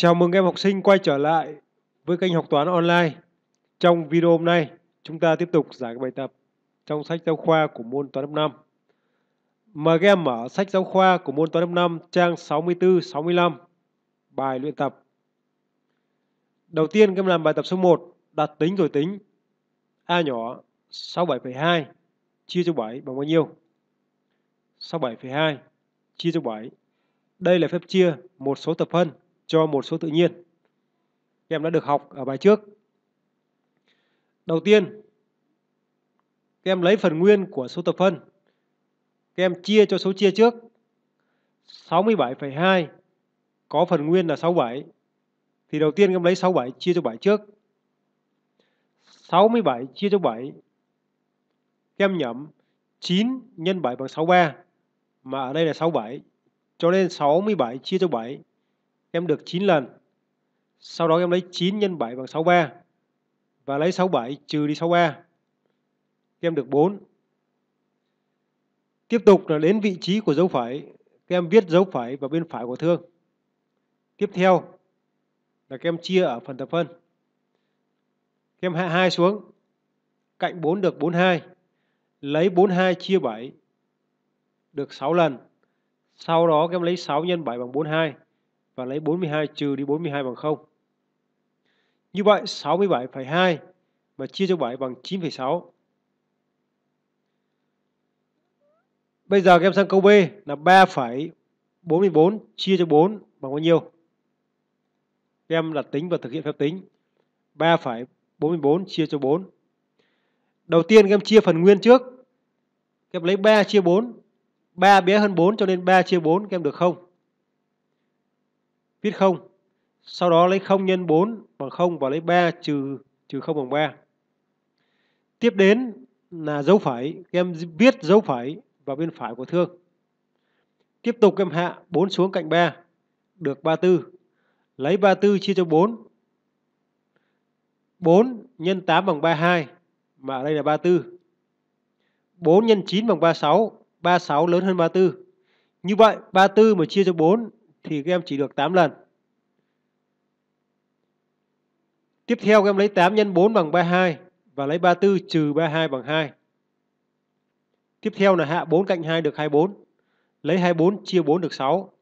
Chào mừng em học sinh quay trở lại với kênh học toán online. Trong video hôm nay, chúng ta tiếp tục giải bài tập trong sách giáo khoa của môn toán lớp 5. Mời các em mở sách giáo khoa của môn toán lớp 5 trang 64-65, bài luyện tập. Đầu tiên các em làm bài tập số 1, đặt tính rồi tính. A nhỏ 67,2 chia cho 7 bằng bao nhiêu? 67,2 chia cho 7. Đây là phép chia một số tập phân cho một số tự nhiên. Các em đã được học ở bài trước. Đầu tiên, các em lấy phần nguyên của số tập phân. Các em chia cho số chia trước. 67,2 có phần nguyên là 67. Thì đầu tiên các em lấy 67 chia cho 7 trước. 67 chia cho 7. Các em nhẩm 9 nhân 7 bằng 63 mà ở đây là 67. Cho nên 67 chia cho 7 em được 9 lần. Sau đó em lấy 9 nhân 7 bằng 63 và lấy 67 trừ đi 63. Các em được 4. Tiếp tục là đến vị trí của dấu phẩy, các em viết dấu phẩy vào bên phải của thương. Tiếp theo là các em chia ở phần thập phân. Các em hạ 2 xuống, cạnh 4 được 42, lấy 42 chia 7 được 6 lần. Sau đó các em lấy 6 x 7 bằng 42 và lấy 42 trừ đi 42 bằng 0. Như vậy 67,2 mà chia cho 7 bằng 9,6. Bây giờ các em sang câu B là 3,44 chia cho 4 bằng bao nhiêu? Các em đặt tính và thực hiện phép tính. 3,44 chia cho 4. Đầu tiên các em chia phần nguyên trước. Các em lấy 3 chia 4. 3 bé hơn 4 cho nên 3 chia 4 các em được không? viết không sau đó lấy 0 nhân 4 bằng 0 và lấy 3 trừ trừ 0 bằng 3 tiếp đến là dấu phẩy em viết dấu phẩy vào bên phải của thương tiếp tục em hạ 4 xuống cạnh 3 được 34 lấy 34 chia cho 4 4 nhân 8 bằng 32 mà ở đây là 34 4 nhân 9 bằng 36 36 lớn hơn 34 như vậy 34 mà chia cho 4 thì các em chỉ được 8 lần. Tiếp theo các em lấy 8 x 4 bằng 32 và lấy 34 trừ 32 bằng 2. Tiếp theo là hạ 4 cạnh 2 được 24. Lấy 24 chia 4 được 6.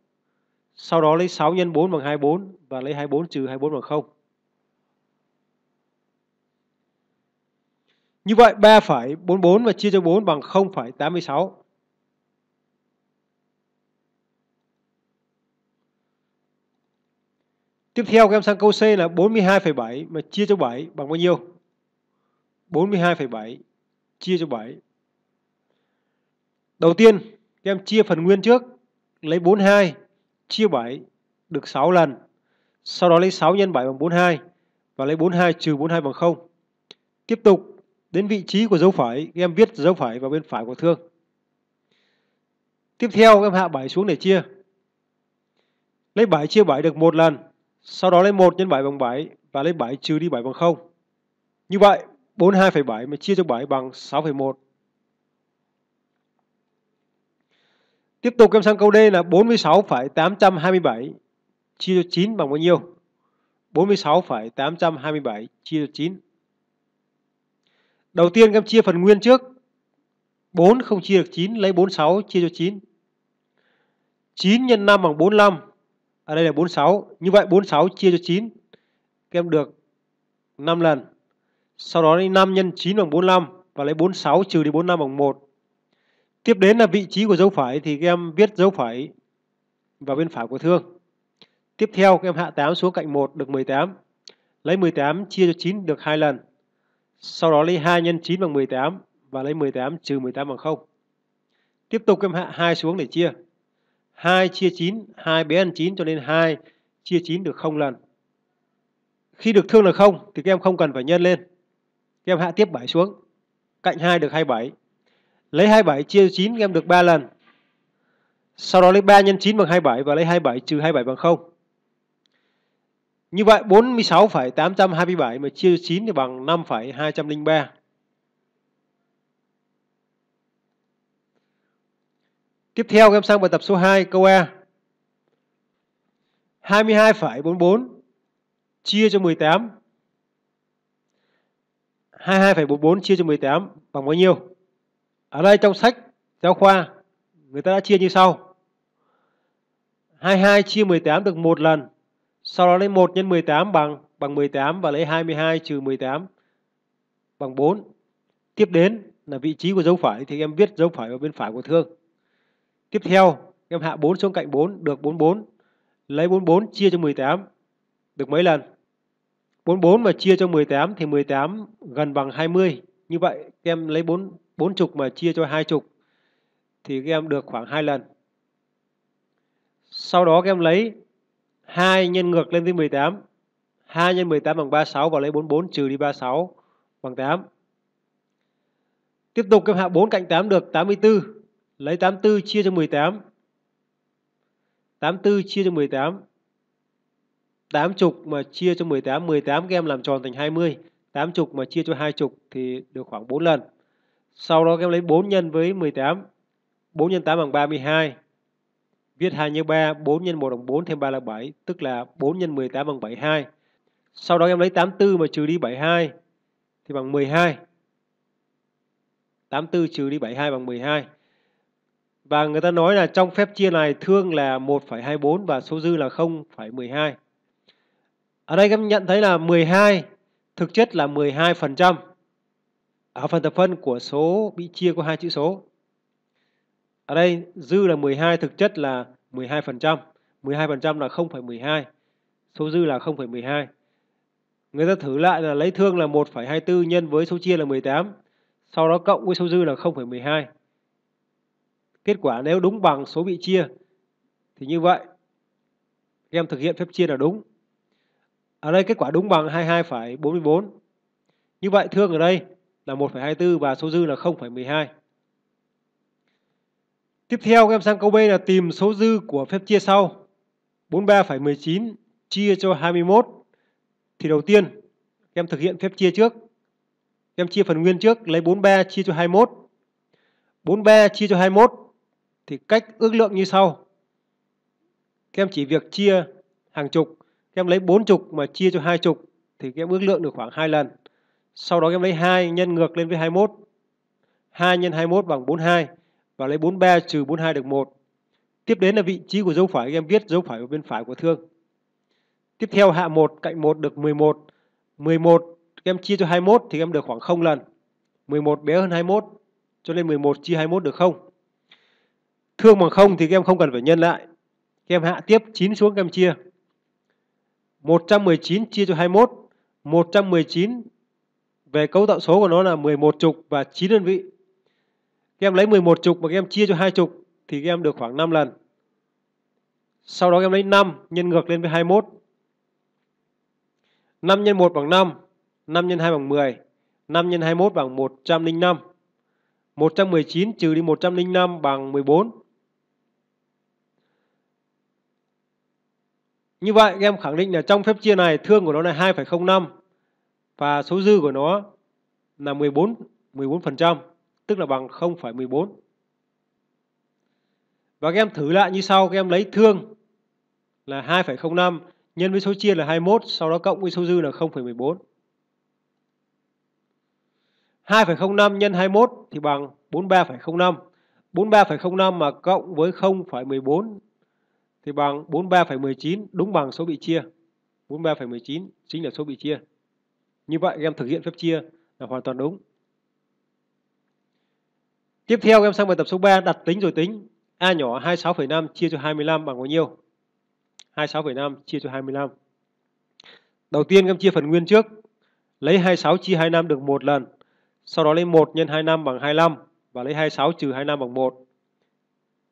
Sau đó lấy 6 x 4 bằng 24 và lấy 24 trừ 24 bằng 0. Như vậy 3,44 và chia cho 4 bằng 0,86. Tiếp theo các em sang câu C là 42,7 mà chia cho 7 bằng bao nhiêu? 42,7 chia cho 7. Đầu tiên, các em chia phần nguyên trước, lấy 42 chia 7 được 6 lần. Sau đó lấy 6 nhân 7 bằng 42 và lấy 42 trừ 42 bằng 0. Tiếp tục đến vị trí của dấu phẩy, các em viết dấu phẩy vào bên phải của thương. Tiếp theo các em hạ 7 xuống để chia. Lấy 7 chia 7 được 1 lần, sau đó lấy 1 nhân 7 bằng 7 và lấy 7 trừ đi 7 bằng 0. Như vậy, 42,7 mà chia cho 7 bằng 6,1. Tiếp tục em sang câu D là 46,827 chia cho 9 bằng bao nhiêu? 46,827 chia cho 9. Đầu tiên em chia phần nguyên trước. 4 không chia được 9, lấy 46 chia cho 9. 9 x 5 bằng 45, ở à, đây là 46 như vậy 46 chia cho 9 các em được 5 lần sau đó đi 5 nhân 9 bằng 45 và lấy 46 trừ đi 45 bằng 1 tiếp đến là vị trí của dấu phẩy thì các em viết dấu phẩy vào bên phải của thương tiếp theo các em hạ 8 xuống cạnh 1 được 18 lấy 18 chia cho 9 được 2 lần sau đó lấy 2 nhân 9 bằng 18 và lấy 18 trừ 18 bằng 0 tiếp tục các em hạ 2 xuống để chia 2 chia 9, 2 bé hơn 9 cho nên 2 chia 9 được 0 lần. Khi được thương là 0 thì các em không cần phải nhân lên. Các em hạ tiếp 7 xuống. Cạnh 2 được 27. Lấy 27 chia 9 các em được 3 lần. Sau đó lấy 3 nhân 9 bằng 27 và lấy 27 trừ 27 bằng 0. Như vậy 46,827 mà chia 9 thì bằng 5,203. Tiếp theo em sang bài tập số 2 câu E. 22,44 chia cho 18. 22,44 chia cho 18 bằng bao nhiêu? Ở đây trong sách giáo khoa người ta đã chia như sau. 22 chia 18 được một lần. Sau đó lấy 1 nhân 18 bằng bằng 18 và lấy 22 trừ 18 bằng 4. Tiếp đến là vị trí của dấu phải thì em viết dấu phải vào bên phải của thương. Tiếp theo, em hạ 4 xuống cạnh 4 được 44. Lấy 44 chia cho 18 được mấy lần? 44 mà chia cho 18 thì 18 gần bằng 20. Như vậy em lấy 4 4 chục mà chia cho 2 chục thì em được khoảng 2 lần. Sau đó em lấy 2 nhân ngược lên với 18. 2 nhân 18 bằng 36 và lấy 44 trừ đi 36 bằng 8. Tiếp tục em hạ 4 cạnh 8 được 84. Lấy 84 chia cho 18. 84 chia cho 18. 8 chục mà chia cho 18, 18 các em làm tròn thành 20. 8 chục mà chia cho 2 chục thì được khoảng 4 lần. Sau đó các em lấy 4 nhân với 18. 4 nhân 8 bằng 32. Viết 2 nhân 3, 4 nhân 1 bằng 4 thêm 3 là 7, tức là 4 nhân 18 bằng 72. Sau đó em lấy 84 mà trừ đi 72 thì bằng 12. 84 trừ đi 72 bằng 12. Và người ta nói là trong phép chia này thương là 1,24 và số dư là 0,12. Ở đây các em nhận thấy là 12 thực chất là 12% ở phần thập phân của số bị chia có hai chữ số. Ở đây dư là 12 thực chất là 12%, 12% là 0,12. Số dư là 0,12. Người ta thử lại là lấy thương là 1,24 nhân với số chia là 18, sau đó cộng với số dư là 0,12 Kết quả nếu đúng bằng số bị chia thì như vậy em thực hiện phép chia là đúng. Ở đây kết quả đúng bằng 22,44. Như vậy thương ở đây là 1,24 và số dư là 0,12. Tiếp theo em sang câu B là tìm số dư của phép chia sau. 43,19 chia cho 21 thì đầu tiên em thực hiện phép chia trước. em chia phần nguyên trước lấy 43 chia cho 21. 43 chia cho 21 thì cách ước lượng như sau. Các em chỉ việc chia hàng chục, các em lấy 4 chục mà chia cho hai chục thì các em ước lượng được khoảng 2 lần. Sau đó các em lấy 2 nhân ngược lên với 21. 2 x 21 bằng 42 và lấy 43 trừ 42 được 1. Tiếp đến là vị trí của dấu phải các em viết dấu phải ở bên phải của thương. Tiếp theo hạ 1 cạnh 1 được 11. 11 các em chia cho 21 thì các em được khoảng 0 lần. 11 bé hơn 21 cho nên 11 chia 21 được 0. Thương bằng không thì các em không cần phải nhân lại. Các em hạ tiếp 9 xuống các em chia. 119 chia cho 21. 119 về cấu tạo số của nó là 11 chục và 9 đơn vị. Các em lấy 11 chục mà các em chia cho 2 chục thì các em được khoảng 5 lần. Sau đó các em lấy 5 nhân ngược lên với 21. 5 nhân 1 bằng 5, 5 nhân 2 bằng 10, 5 nhân 21 bằng 105. 119 trừ đi 105 bằng 14. Như vậy em khẳng định là trong phép chia này thương của nó là 2,05 và số dư của nó là 14 14% tức là bằng 0,14. Và các em thử lại như sau, các em lấy thương là 2,05 nhân với số chia là 21, sau đó cộng với số dư là 0,14. 2,05 nhân 21 thì bằng 43,05. 43,05 mà cộng với 0,14 thì bằng 43,19 đúng bằng số bị chia. 43,19 chính là số bị chia. Như vậy em thực hiện phép chia là hoàn toàn đúng. Tiếp theo em sang bài tập số 3 đặt tính rồi tính. A nhỏ 26,5 chia cho 25 bằng bao nhiêu? 26,5 chia cho 25. Đầu tiên em chia phần nguyên trước. Lấy 26 chia 25 được một lần. Sau đó lấy 1 nhân 25 bằng 25 và lấy 26 trừ 25 bằng 1.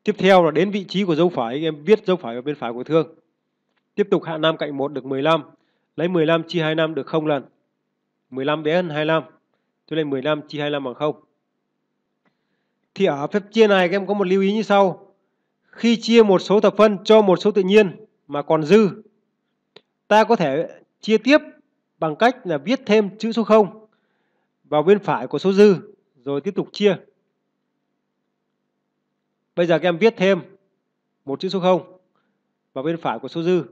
Tiếp theo là đến vị trí của dấu phải, em viết dấu phải ở bên phải của thương. Tiếp tục hạ nam cạnh 1 được 15, lấy 15 chia 25 được 0 lần. 15 bé hơn 25, cho nên 15 chia 25 bằng 0. Thì ở phép chia này các em có một lưu ý như sau. Khi chia một số thập phân cho một số tự nhiên mà còn dư, ta có thể chia tiếp bằng cách là viết thêm chữ số 0 vào bên phải của số dư rồi tiếp tục chia. Bây giờ các em viết thêm một chữ số 0 vào bên phải của số dư.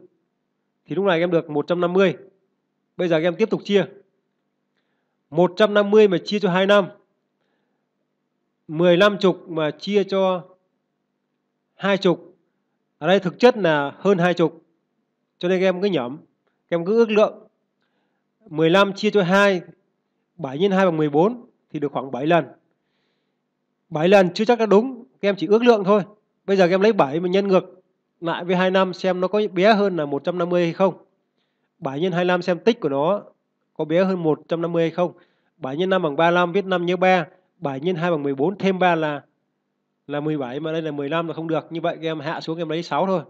Thì lúc này các em được 150. Bây giờ các em tiếp tục chia. 150 mà chia cho 2 năm. 15 chục mà chia cho 2 chục. Ở đây thực chất là hơn 2 chục. Cho nên các em cứ nhẩm, các em cứ ước lượng. 15 chia cho 2, 7 x 2 bằng 14 thì được khoảng 7 lần. 7 lần chưa chắc đã đúng các em chỉ ước lượng thôi bây giờ các em lấy 7 mà nhân ngược lại với năm xem nó có bé hơn là 150 hay không 7 nhân 25 xem tích của nó có bé hơn 150 hay không 7 nhân 5 bằng 35 viết 5 nhớ 3 7 nhân 2 bằng 14 thêm 3 là là 17 mà đây là 15 là không được như vậy các em hạ xuống em lấy 6 thôi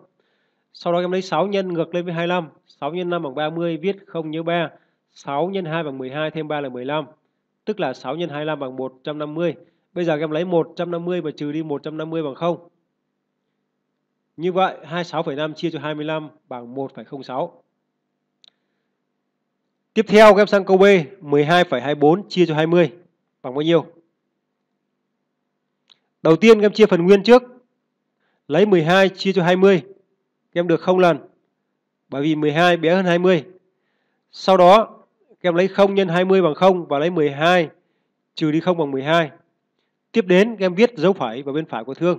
sau đó em lấy 6 nhân ngược lên với 25 6 nhân 5 bằng 30 viết 0 nhớ 3 6 nhân 2 bằng 12 thêm 3 là 15 tức là 6 nhân 25 bằng 150 Bây giờ em lấy 150 và trừ đi 150 bằng 0. Như vậy 26,5 chia cho 25 bằng 1,06. Tiếp theo em sang câu B, 12,24 chia cho 20 bằng bao nhiêu? Đầu tiên em chia phần nguyên trước. Lấy 12 chia cho 20. Các em được 0 lần. Bởi vì 12 bé hơn 20. Sau đó em lấy 0 nhân 20 bằng 0 và lấy 12 trừ đi 0 bằng 12. Tiếp đến em viết dấu phẩy vào bên phải của thương.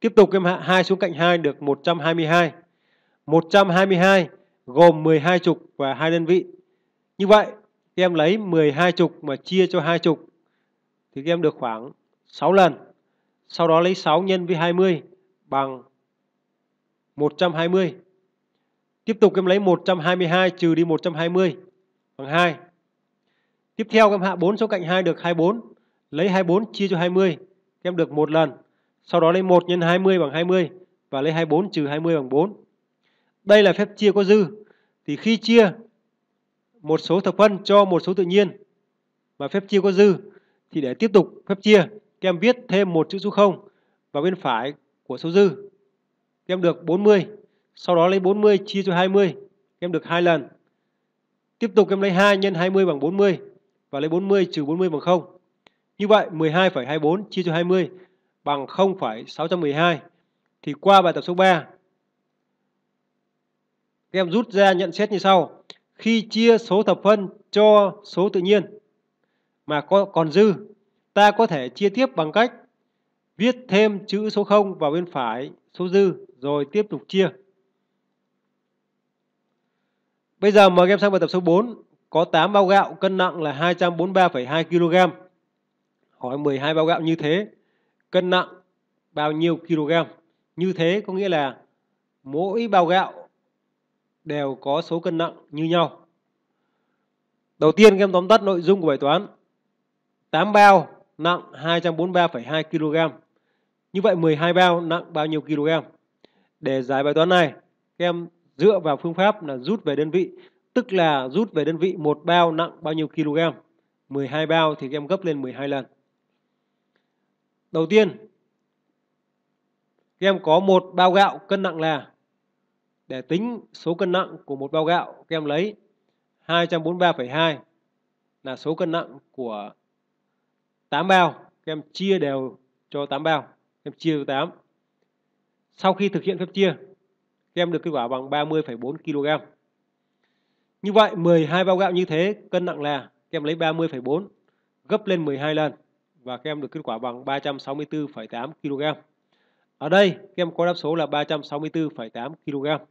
Tiếp tục em hạ 2 xuống cạnh 2 được 122. 122 gồm 12 trục và hai đơn vị. Như vậy em lấy 12 trục mà chia cho hai trục thì em được khoảng 6 lần. Sau đó lấy 6 nhân với 20 bằng 120. Tiếp tục em lấy 122 trừ đi 120 bằng 2. Tiếp theo em hạ 4 số cạnh 2 được 24 lấy 24 chia cho 20, các em được một lần. Sau đó lấy 1 nhân 20 bằng 20 và lấy 24 trừ 20 bằng 4. Đây là phép chia có dư. Thì khi chia một số thập phân cho một số tự nhiên mà phép chia có dư thì để tiếp tục phép chia, các em viết thêm một chữ số 0 vào bên phải của số dư. Các em được 40. Sau đó lấy 40 chia cho 20, các em được hai lần. Tiếp tục em lấy 2 nhân 20 bằng 40 và lấy 40 trừ 40 bằng 0. Như vậy 12,24 chia cho 20 bằng 0,612 thì qua bài tập số 3 các em rút ra nhận xét như sau. Khi chia số thập phân cho số tự nhiên mà có còn dư, ta có thể chia tiếp bằng cách viết thêm chữ số 0 vào bên phải số dư rồi tiếp tục chia. Bây giờ mời các em sang bài tập số 4, có 8 bao gạo cân nặng là 243,2 kg hỏi 12 bao gạo như thế cân nặng bao nhiêu kg như thế có nghĩa là mỗi bao gạo đều có số cân nặng như nhau đầu tiên em tóm tắt nội dung của bài toán 8 bao nặng 243,2 kg như vậy 12 bao nặng bao nhiêu kg để giải bài toán này em dựa vào phương pháp là rút về đơn vị tức là rút về đơn vị một bao nặng bao nhiêu kg 12 bao thì em gấp lên 12 lần Đầu tiên, các em có một bao gạo cân nặng là để tính số cân nặng của một bao gạo, các em lấy 243,2 là số cân nặng của 8 bao, các em chia đều cho 8 bao, các em chia cho 8. Sau khi thực hiện phép chia, các em được kết quả bằng 30,4 kg. Như vậy 12 bao gạo như thế cân nặng là các em lấy 30,4 gấp lên 12 lần và các em được kết quả bằng 364,8 kg. Ở đây các em có đáp số là 364,8 kg.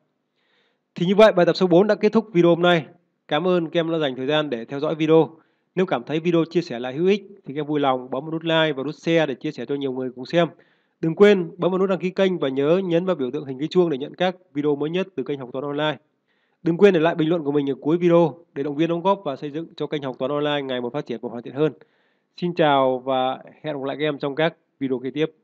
Thì như vậy bài tập số 4 đã kết thúc video hôm nay. Cảm ơn các em đã dành thời gian để theo dõi video. Nếu cảm thấy video chia sẻ là hữu ích thì các em vui lòng bấm vào nút like và nút share để chia sẻ cho nhiều người cùng xem. Đừng quên bấm vào nút đăng ký kênh và nhớ nhấn vào biểu tượng hình cái chuông để nhận các video mới nhất từ kênh Học Toán Online. Đừng quên để lại bình luận của mình ở cuối video để động viên đóng góp và xây dựng cho kênh Học Toán Online ngày một phát triển và hoàn thiện hơn. Xin chào và hẹn gặp lại các em trong các video kế tiếp.